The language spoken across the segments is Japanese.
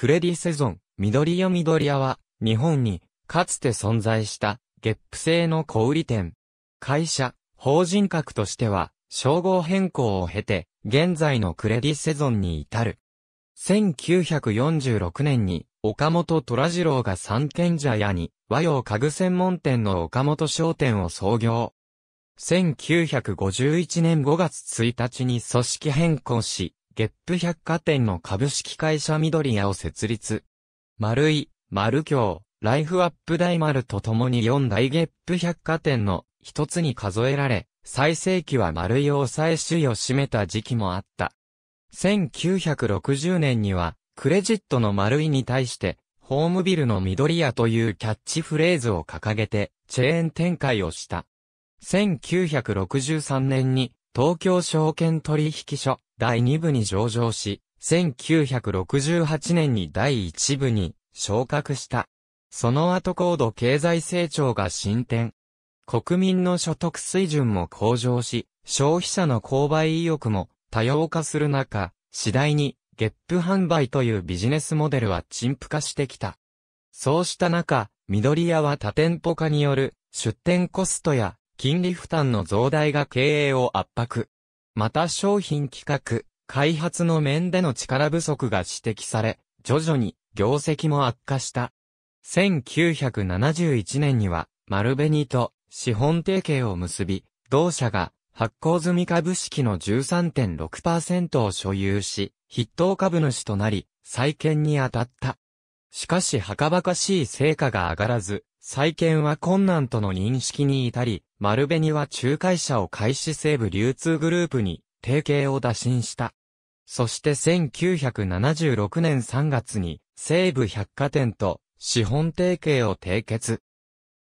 クレディセゾン、緑よ緑屋は、日本に、かつて存在した、ゲップ製の小売店。会社、法人格としては、称号変更を経て、現在のクレディセゾンに至る。1946年に、岡本虎次郎が三軒茶屋に、和洋家具専門店の岡本商店を創業。1951年5月1日に組織変更し、ゲップ百貨店の株式会社緑屋を設立。丸井、丸京、ライフアップ大丸と共に4大ゲップ百貨店の一つに数えられ、最盛期は丸井を抑え首位を占めた時期もあった。1960年には、クレジットの丸井に対して、ホームビルの緑屋というキャッチフレーズを掲げて、チェーン展開をした。1963年に、東京証券取引所、第2部に上場し、1968年に第1部に昇格した。その後高度経済成長が進展。国民の所得水準も向上し、消費者の購買意欲も多様化する中、次第にゲップ販売というビジネスモデルは陳腐化してきた。そうした中、緑屋は多店舗化による出店コストや金利負担の増大が経営を圧迫。また商品企画、開発の面での力不足が指摘され、徐々に業績も悪化した。1971年には、丸紅と資本提携を結び、同社が発行済み株式の13.6%を所有し、筆頭株主となり、再建に当たった。しかし、はかばかしい成果が上がらず、再建は困難との認識に至り、丸紅は仲介者を開始西部流通グループに提携を打診した。そして1976年3月に西部百貨店と資本提携を締結。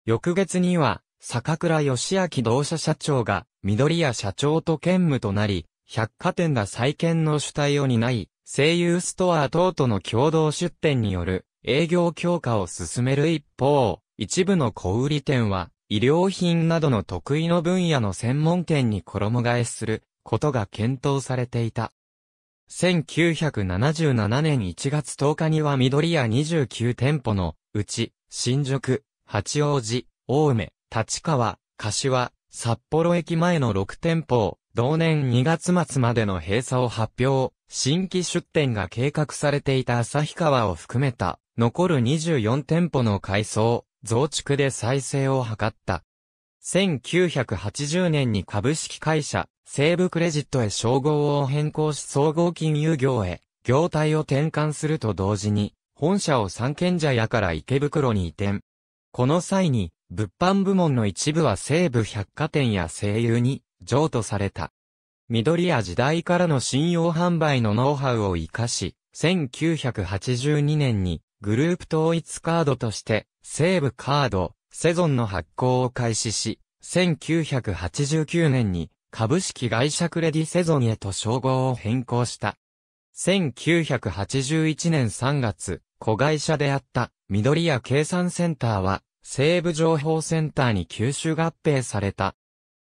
翌月には坂倉義明同社社長が緑屋社長と兼務となり、百貨店が再建の主体を担い、声優ストア等との共同出店による営業強化を進める一方、一部の小売店は医療品などの得意の分野の専門店に衣替えすることが検討されていた。1977年1月10日には緑屋29店舗のうち、新宿、八王子、青梅、立川、柏、札幌駅前の6店舗を、同年2月末までの閉鎖を発表、新規出店が計画されていた旭川を含めた、残る24店舗の改装、増築で再生を図った。1980年に株式会社、西部クレジットへ称号を変更し総合金融業へ、業態を転換すると同時に、本社を三軒茶屋から池袋に移転。この際に、物販部門の一部は西武百貨店や西友に譲渡された。緑屋時代からの信用販売のノウハウを活かし、1982年にグループ統一カードとして西部カード、セゾンの発行を開始し、1989年に株式会社クレディセゾンへと称号を変更した。1981年3月、子会社であった緑屋計算センターは西部情報センターに吸収合併された。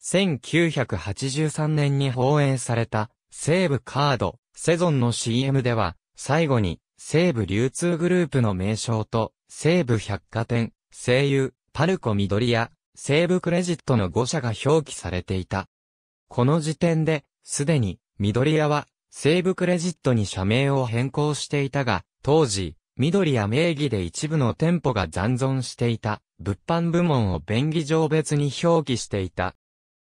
1983年に放映された西部カード、セゾンの CM では最後に、西武流通グループの名称と、西武百貨店、西友、パルコ緑屋、西武クレジットの5社が表記されていた。この時点で、すでに、緑屋は、西武クレジットに社名を変更していたが、当時、緑屋名義で一部の店舗が残存していた、物販部門を便宜上別に表記していた。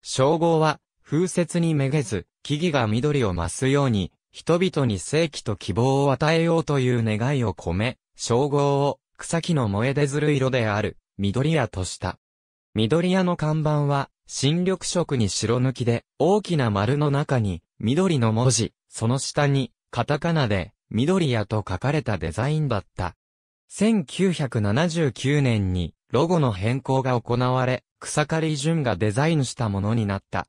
称号は、風雪にめげず、木々が緑を増すように、人々に正規と希望を与えようという願いを込め、称号を、草木の萌え出ずる色である、緑屋とした。緑屋の看板は、新緑色に白抜きで、大きな丸の中に、緑の文字、その下に、カタカナで、緑屋と書かれたデザインだった。1979年に、ロゴの変更が行われ、草刈淳がデザインしたものになった。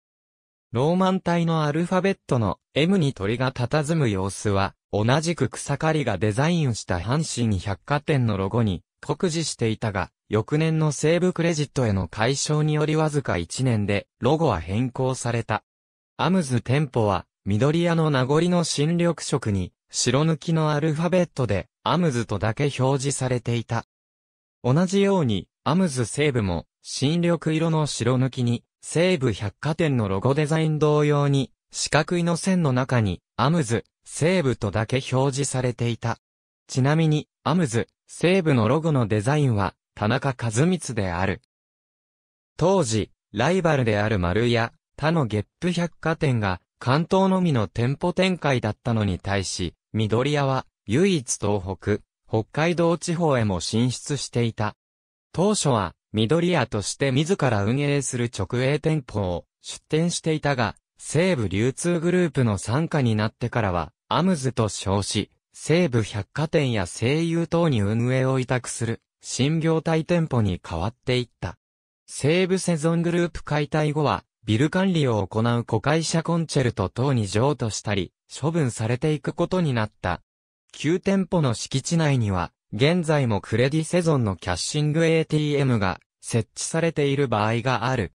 ローマン体のアルファベットの M に鳥が佇む様子は、同じく草刈りがデザインした阪神百貨店のロゴに酷似していたが、翌年の西部クレジットへの解消によりわずか1年で、ロゴは変更された。アムズ店舗は、緑屋の名残の新緑色に、白抜きのアルファベットで、アムズとだけ表示されていた。同じように、アムズ西部も、新緑色の白抜きに、西武百貨店のロゴデザイン同様に、四角いの線の中に、アムズ、西武とだけ表示されていた。ちなみに、アムズ、西武のロゴのデザインは、田中和光である。当時、ライバルである丸屋、他のゲップ百貨店が、関東のみの店舗展開だったのに対し、緑屋は、唯一東北、北海道地方へも進出していた。当初は、緑屋として自ら運営する直営店舗を出店していたが、西武流通グループの傘下になってからは、アムズと称し、西武百貨店や西友等に運営を委託する、新業態店舗に変わっていった。西武セゾングループ解体後は、ビル管理を行う子会社コンチェルト等に譲渡したり、処分されていくことになった。9店舗の敷地内には、現在もクレディセゾンのキャッシング ATM が設置されている場合がある。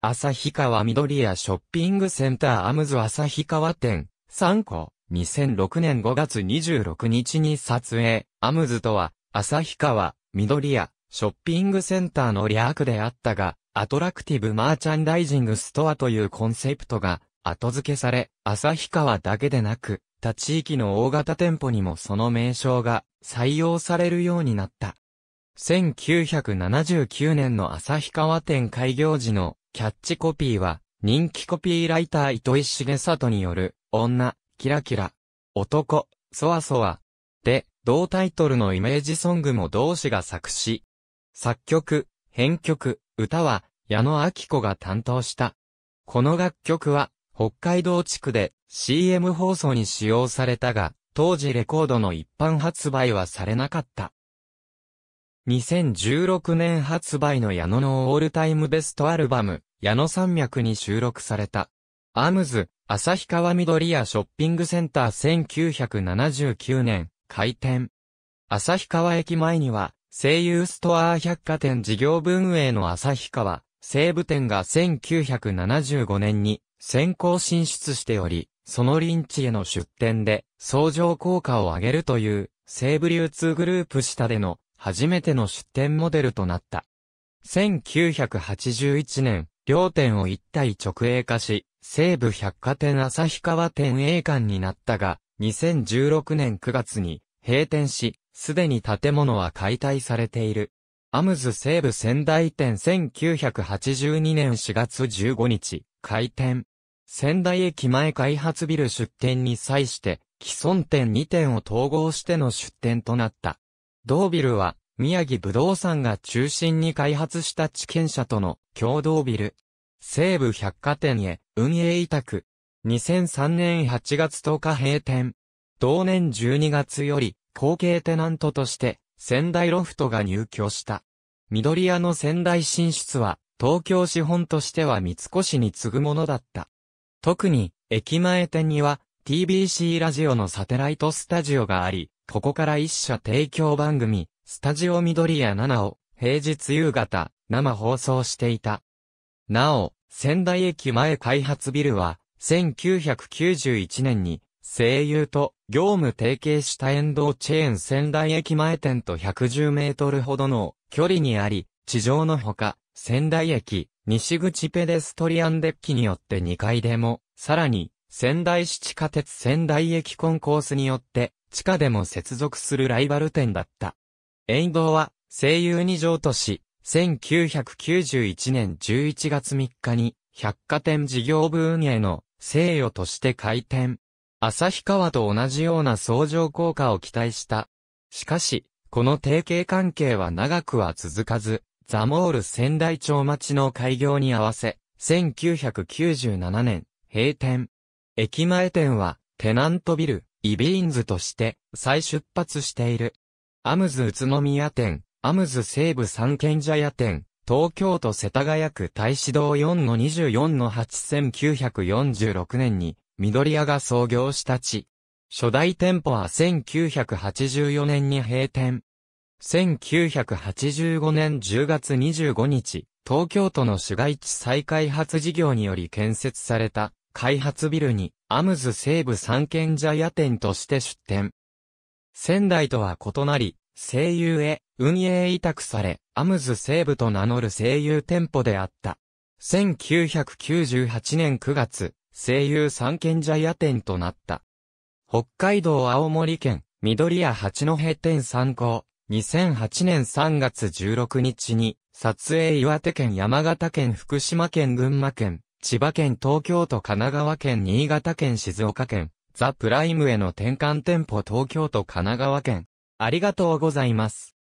旭川緑屋ショッピングセンターアムズ旭川店3個2006年5月26日に撮影。アムズとは旭川緑屋ショッピングセンターの略であったが、アトラクティブマーチャンダイジングストアというコンセプトが後付けされ、旭川だけでなく、他地域の大型店舗にもその名称が採用されるようになった。1979年の旭川店開業時のキャッチコピーは、人気コピーライター糸井重里による、女、キラキラ、男、そわそわ。で、同タイトルのイメージソングも同志が作詞。作曲、編曲、歌は、矢野明子が担当した。この楽曲は、北海道地区で CM 放送に使用されたが、当時レコードの一般発売はされなかった。2016年発売の矢野のオールタイムベストアルバム、矢野山脈に収録された。アムズ、旭川緑屋ショッピングセンター1979年、開店。旭川駅前には、声優ストア百貨店事業分営の旭川、西武店が1975年に先行進出しており、その臨地への出店で相乗効果を上げるという西武流通グループ下での初めての出店モデルとなった。1981年、両店を一体直営化し、西武百貨店旭川店営館になったが、2016年9月に閉店し、すでに建物は解体されている。アムズ西武仙台店1982年4月15日、開店。仙台駅前開発ビル出店に際して、既存店2店を統合しての出店となった。同ビルは、宮城武道産が中心に開発した地権者との共同ビル。西武百貨店へ運営委託。2003年8月10日閉店。同年12月より後継テナントとして仙台ロフトが入居した。緑屋の仙台進出は東京資本としては三越に次ぐものだった。特に駅前店には TBC ラジオのサテライトスタジオがあり、ここから一社提供番組、スタジオ緑屋7を平日夕方生放送していた。なお、仙台駅前開発ビルは1991年に声優と業務提携した沿道チェーン仙台駅前店と110メートルほどの距離にあり、地上のほか、仙台駅、西口ペデストリアンデッキによって2階でも、さらに、仙台市地下鉄仙台駅コンコースによって、地下でも接続するライバル店だった。遠藤は、声優に譲渡し、1991年11月3日に、百貨店事業部運営の西洋として開店。旭川と同じような相乗効果を期待した。しかし、この提携関係は長くは続かず、ザモール仙台町町の開業に合わせ、1997年、閉店。駅前店は、テナントビル、イビーンズとして再出発している。アムズ宇都宮店、アムズ西部三軒茶屋店、東京都世田谷区大志堂4-24-8946年に、緑屋が創業した地。初代店舗は1984年に閉店。1985年10月25日、東京都の市街地再開発事業により建設された開発ビルにアムズ西部三軒茶屋店として出店。仙台とは異なり、声優へ運営委託され、アムズ西部と名乗る声優店舗であった。1998年9月、声優三軒茶屋店となった。北海道青森県、緑屋八戸店参考。2008年3月16日に、撮影岩手県山形県福島県群馬県、千葉県東京都神奈川県新潟県静岡県、ザ・プライムへの転換店舗東京都神奈川県。ありがとうございます。